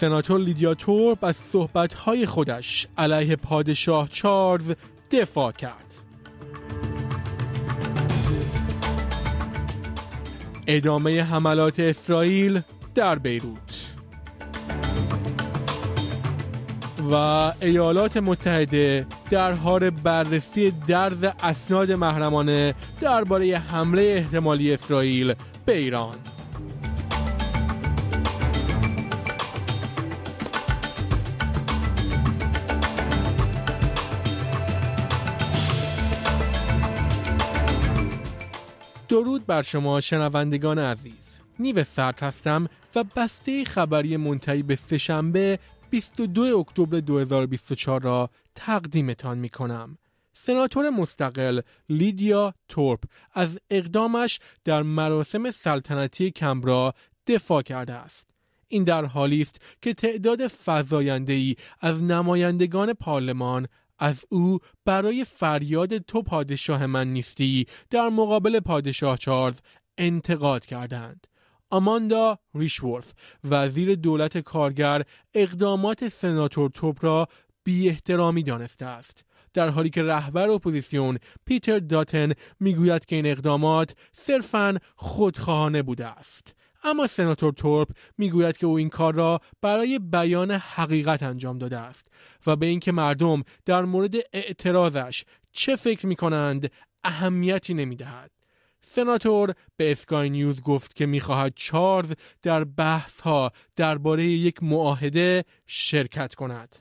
سناتور تورپ از صحبتهای خودش علیه پادشاه چارلز دفاع کرد ادامه حملات اسرائیل در بیروت و ایالات متحده در حال بررسی درز اسناد محرمانه درباره حمله احتمالی اسرائیل به ایران درود بر شما شنوندگان عزیز نیو سرد هستم و بسته خبری منتهی به سهشنبه 22 اکتبر 2024 را تقدیمتان می کنم. سناتور مستقل لیدیا تورپ از اقدامش در مراسم سلطنتی کمبرا دفاع کرده است. این در حالی است که تعداد ای از نمایندگان پارلمان از او برای فریاد تو پادشاه من نیستی در مقابل پادشاه چارلز انتقاد کردند آماندا ریشورف وزیر دولت کارگر اقدامات سناتور توپ را بی احترامی دانسته است در حالی که رهبر اپوزیسیون پیتر داتن میگوید که این اقدامات صرفا خودخواهانه بوده است اما سناتور تورپ میگوید که او این کار را برای بیان حقیقت انجام داده است و به اینکه مردم در مورد اعتراضش چه فکر می کنند اهمیتی نمیدهد. سناتور به اسکای نیوز گفت که میخواهد چارلز در بحث ها درباره یک معاهده شرکت کند.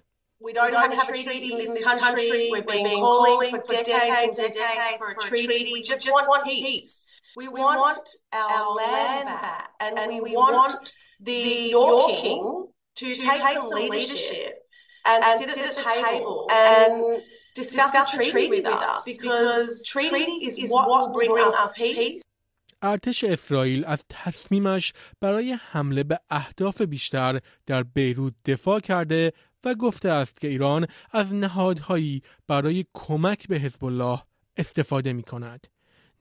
We, we want, our, our land back, and, and we, we want, want the your king to, to take, take some leadership, leadership and, and sit at the table and discuss the treaty with us because treaty is is what will bring us peace. ارتش اسرائیل از تصمیمش برای حمله به اهداف بیشتر در بیروت دفاع کرده و گفته است که ایران از نهادهایی برای کمک به حزب الله استفاده می کند.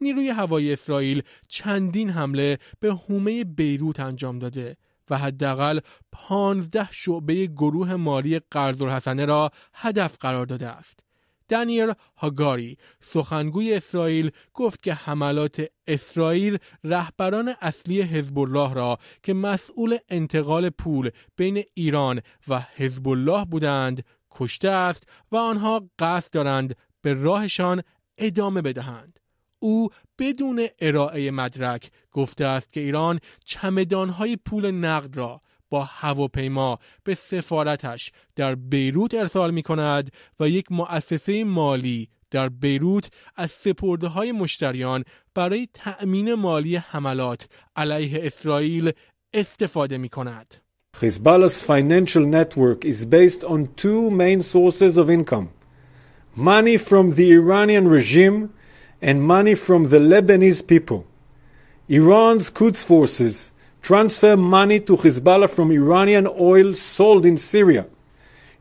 نیروی هوایی اسرائیل چندین حمله به حومه بیروت انجام داده و حداقل 15 شعبه گروه مالی قرض حسنه را هدف قرار داده است. دانیل هاگاری سخنگوی اسرائیل گفت که حملات اسرائیل رهبران اصلی حزب الله را که مسئول انتقال پول بین ایران و حزب الله بودند کشته است و آنها قصد دارند به راهشان ادامه بدهند او بدون ارائه مدرک گفته است که ایران چمدانهای پول نقد را با هواپیما به سفارتش در بیروت ارسال می کند و یک مؤسسه مالی در بیروت از سپرده های مشتریان برای تأمین مالی حملات علیه اسرائیل استفاده می کند. Hezbollah's financial network is based on two main sources of income money from the Iranian regime and money from the Lebanese people. Iran's Quds forces transfer money to Hezbollah from Iranian oil sold in Syria.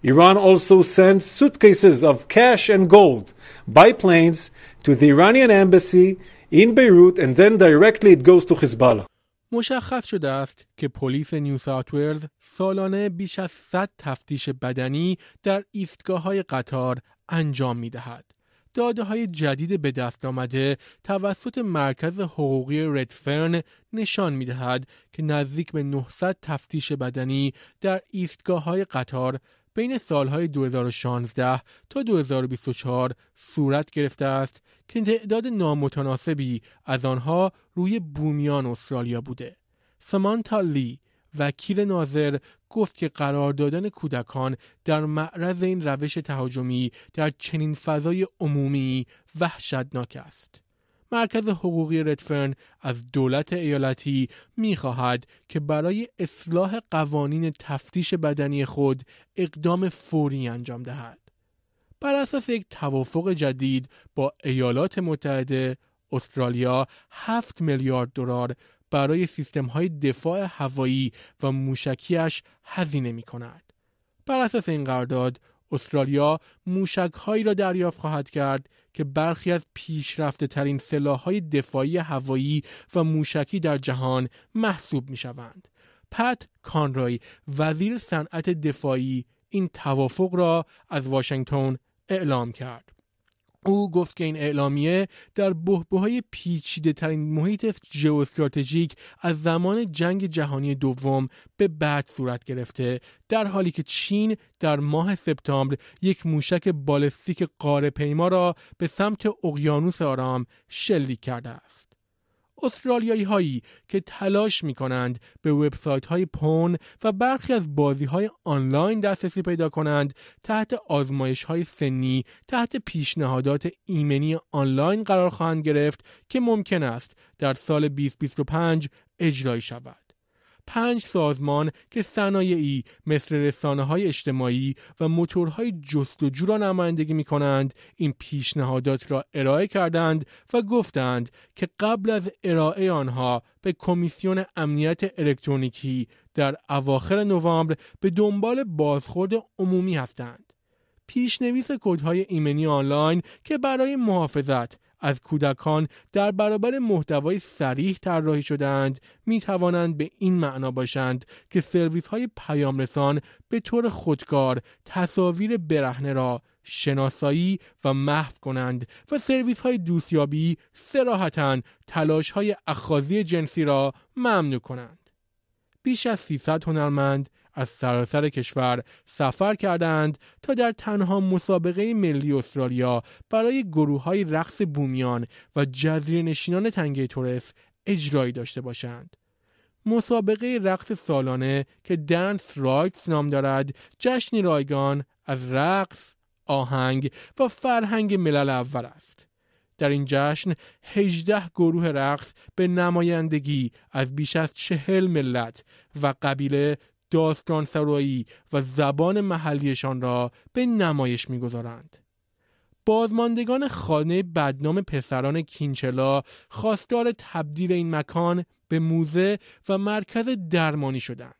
Iran also sends suitcases of cash and gold by planes to the Iranian embassy in Beirut and then directly it goes to Hezbollah. مشخص شده است که پلیس نیو ساوت سالانه بیش از 100 تفتیش بدنی در ایستگاه های قطار انجام می دهد. داده های جدید به دست آمده توسط مرکز حقوقی ردفرن نشان می دهد که نزدیک به 900 تفتیش بدنی در ایستگاه های قطار بین سالهای 2016 تا 2024 صورت گرفته است که تعداد نامتناسبی از آنها روی بومیان استرالیا بوده. سمانتا لی وکیل ناظر گفت که قرار دادن کودکان در معرض این روش تهاجمی در چنین فضای عمومی وحشتناک است. مرکز حقوقی ردفرن از دولت ایالتی میخواهد که برای اصلاح قوانین تفتیش بدنی خود اقدام فوری انجام دهد. بر اساس یک توافق جدید با ایالات متحده استرالیا هفت میلیارد دلار برای سیستم های دفاع هوایی و موشکیش هزینه می کند. بر اساس این قرارداد استرالیا موشک هایی را دریافت خواهد کرد که برخی از پیشرفته ترین سلاح های دفاعی هوایی و موشکی در جهان محسوب می شوند. پت کانرای وزیر صنعت دفاعی این توافق را از واشنگتن اعلام کرد. او گفت که این اعلامیه در های پیچیده ترین محیط ژئواستراتژیک از زمان جنگ جهانی دوم به بعد صورت گرفته در حالی که چین در ماه سپتامبر یک موشک بالستیک قاره پیما را به سمت اقیانوس آرام شلیک کرده است استرالیایی هایی که تلاش می کنند به وبسایت های پون و برخی از بازی های آنلاین دسترسی پیدا کنند تحت آزمایش های سنی تحت پیشنهادات ایمنی آنلاین قرار خواهند گرفت که ممکن است در سال 2025 اجرایی شود. پنج سازمان که صنایعی مثل رسانه های اجتماعی و موتورهای جستجو را نمایندگی می کنند این پیشنهادات را ارائه کردند و گفتند که قبل از ارائه آنها به کمیسیون امنیت الکترونیکی در اواخر نوامبر به دنبال بازخورد عمومی هستند. پیشنویس کودهای ایمنی آنلاین که برای محافظت از کودکان در برابر محتوای سریح طراحی شدهاند می توانند به این معنا باشند که سرویس های پیام به طور خودکار تصاویر برهنه را شناسایی و محو کنند و سرویس های دوستیابی سراحتا تلاش های اخاذی جنسی را ممنوع کنند. بیش از 300 هنرمند از سراسر کشور سفر کردند تا در تنها مسابقه ملی استرالیا برای گروه های رقص بومیان و جزیره نشینان تنگه تورس اجرایی داشته باشند. مسابقه رقص سالانه که دنس رایتس نام دارد جشنی رایگان از رقص، آهنگ و فرهنگ ملل اول است. در این جشن 18 گروه رقص به نمایندگی از بیش از چهل ملت و قبیله داستان سرایی و زبان محلیشان را به نمایش میگذارند. بازماندگان خانه بدنام پسران کینچلا خواستار تبدیل این مکان به موزه و مرکز درمانی شدند.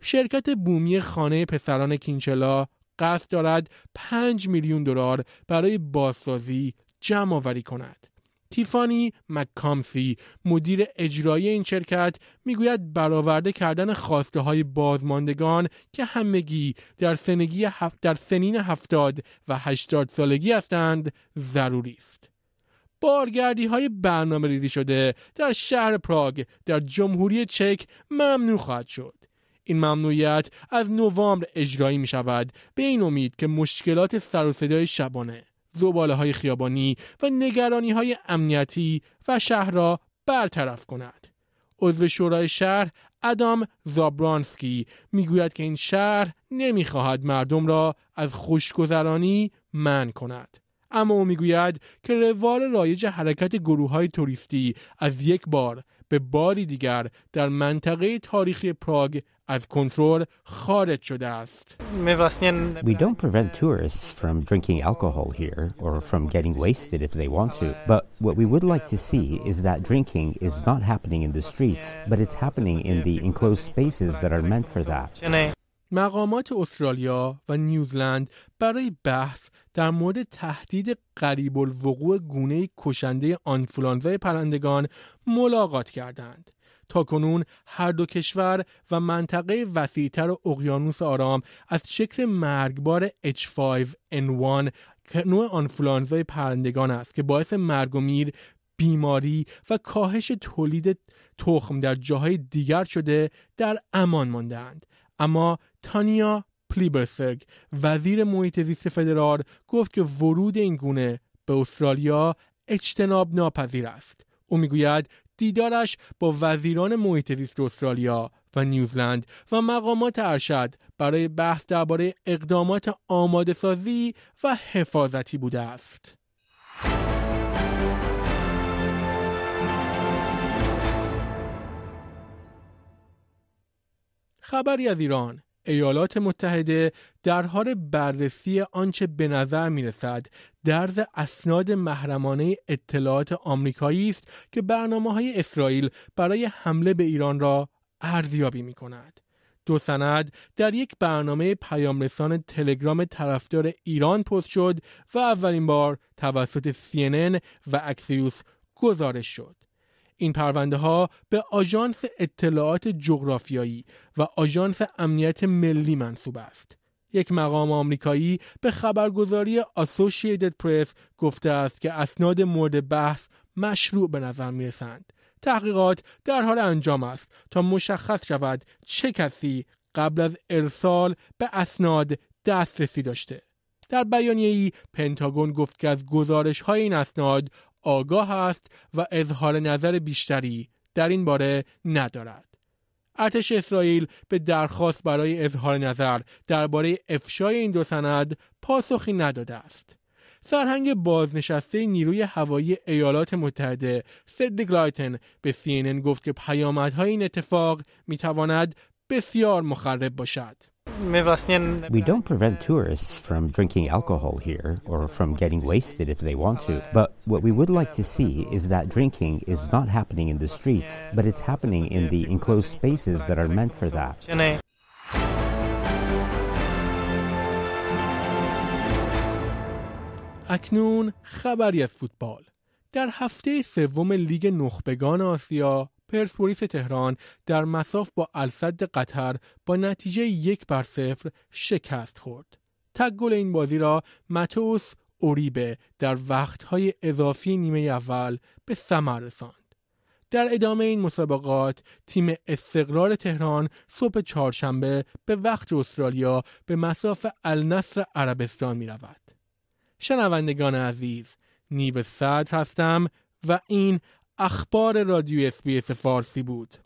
شرکت بومی خانه پسران کینچلا قصد دارد 5 میلیون دلار برای بازسازی جمع آوری کند. تیفانی مکامفی مدیر اجرایی این شرکت میگوید برآورده کردن خواسته های بازماندگان که همگی در سنگی در سنین هفتاد و هشتاد سالگی هستند ضروری است. بارگردی های برنامه ریزی شده در شهر پراگ در جمهوری چک ممنوع خواهد شد. این ممنوعیت از نوامبر اجرایی می شود به این امید که مشکلات سر و صدای شبانه زباله های خیابانی و نگرانی های امنیتی و شهر را برطرف کند. عضو شورای شهر ادام زابرانسکی میگوید که این شهر نمیخواهد مردم را از خوشگذرانی من کند. اما او میگوید که روال رایج حرکت گروه های توریستی از یک بار به باری دیگر در منطقه تاریخی پراگ از کنترل خارج شده است. We don't prevent tourists from drinking alcohol here or from getting wasted if they want to. But what we would like to see is that drinking is not happening in the streets, but it's happening in the enclosed spaces that are meant for that. مقامات استرالیا و نیوزلند برای بحث در مورد تهدید قریب الوقوع گونه کشنده آنفولانزای پرندگان ملاقات کردند. تا کنون هر دو کشور و منطقه وسیعتر اقیانوس آرام از شکل مرگبار H5N1 نوع آنفولانزای پرندگان است که باعث مرگ و میر بیماری و کاهش تولید تخم در جاهای دیگر شده در امان ماندهاند اما تانیا پلیبرسرگ وزیر محیط زیست فدرال گفت که ورود این گونه به استرالیا اجتناب ناپذیر است او میگوید دیدارش با وزیران محیط زیست استرالیا و نیوزلند و مقامات ارشد برای بحث درباره اقدامات آماده سازی و حفاظتی بوده است. خبری از ایران ایالات متحده در حال بررسی آنچه به نظر می رسد درز اسناد محرمانه اطلاعات آمریکایی است که برنامه های اسرائیل برای حمله به ایران را ارزیابی می کند. دو سند در یک برنامه پیامرسان تلگرام طرفدار ایران پست شد و اولین بار توسط CNN و اکسیوس گزارش شد. این پرونده ها به آژانس اطلاعات جغرافیایی و آژانس امنیت ملی منصوب است. یک مقام آمریکایی به خبرگزاری Associated پرس گفته است که اسناد مورد بحث مشروع به نظر می رسند. تحقیقات در حال انجام است تا مشخص شود چه کسی قبل از ارسال به اسناد دسترسی داشته. در بیانیه ای پنتاگون گفت که از گزارش های این اسناد آگاه است و اظهار نظر بیشتری در این باره ندارد. ارتش اسرائیل به درخواست برای اظهار نظر درباره افشای این دو سند پاسخی نداده است. سرهنگ بازنشسته نیروی هوایی ایالات متحده سدلیک گلایتن به CNN گفت که پیامدهای این اتفاق میتواند بسیار مخرب باشد. We don't prevent tourists from drinking alcohol here or from getting wasted if they want to. But what we would like to see is that drinking is not happening in the streets, but it's happening in the enclosed spaces that are meant for that. اکنون خبری از فوتبال در هفته سوم لیگ نخبگان آسیا پرسپولیس تهران در مساف با الصد قطر با نتیجه یک بر صفر شکست خورد. تک گل این بازی را متوس اوریبه در وقتهای اضافی نیمه اول به ثمر رساند. در ادامه این مسابقات تیم استقرار تهران صبح چهارشنبه به وقت استرالیا به مساف النصر عربستان می رود. شنوندگان عزیز نیو صدر هستم و این اخبار رادیو اف بی فارسی بود